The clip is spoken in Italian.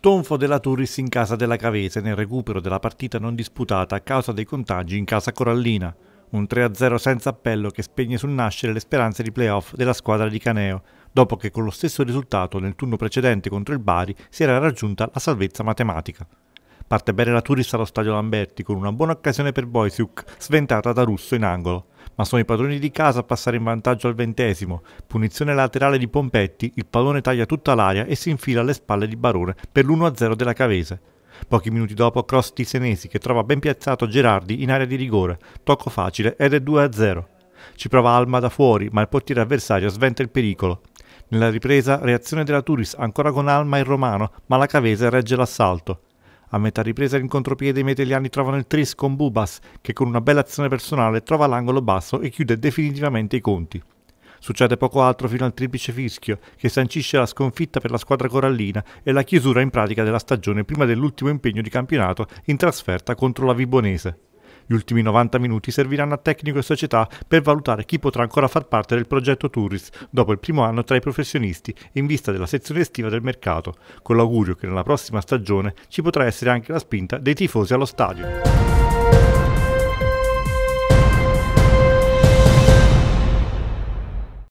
Tonfo della Turris in casa della Cavese nel recupero della partita non disputata a causa dei contagi in casa Corallina. Un 3-0 senza appello che spegne sul nascere le speranze di playoff della squadra di Caneo, dopo che con lo stesso risultato nel turno precedente contro il Bari si era raggiunta la salvezza matematica. Parte bene la Turris allo stadio Lamberti con una buona occasione per Boisiuk, sventata da Russo in angolo ma sono i padroni di casa a passare in vantaggio al ventesimo. Punizione laterale di Pompetti, il pallone taglia tutta l'aria e si infila alle spalle di Barone per l'1-0 della Cavese. Pochi minuti dopo cross di Senesi che trova ben piazzato Gerardi in area di rigore, tocco facile ed è 2-0. Ci prova Alma da fuori, ma il portiere avversario sventa il pericolo. Nella ripresa reazione della Turis ancora con Alma e Romano, ma la Cavese regge l'assalto. A metà ripresa in contropiede i meteliani trovano il tris con Bubas, che con una bella azione personale trova l'angolo basso e chiude definitivamente i conti. Succede poco altro fino al triplice fischio, che sancisce la sconfitta per la squadra corallina e la chiusura in pratica della stagione prima dell'ultimo impegno di campionato in trasferta contro la Vibonese. Gli ultimi 90 minuti serviranno a tecnico e società per valutare chi potrà ancora far parte del progetto Turis dopo il primo anno tra i professionisti in vista della sezione estiva del mercato, con l'augurio che nella prossima stagione ci potrà essere anche la spinta dei tifosi allo stadio.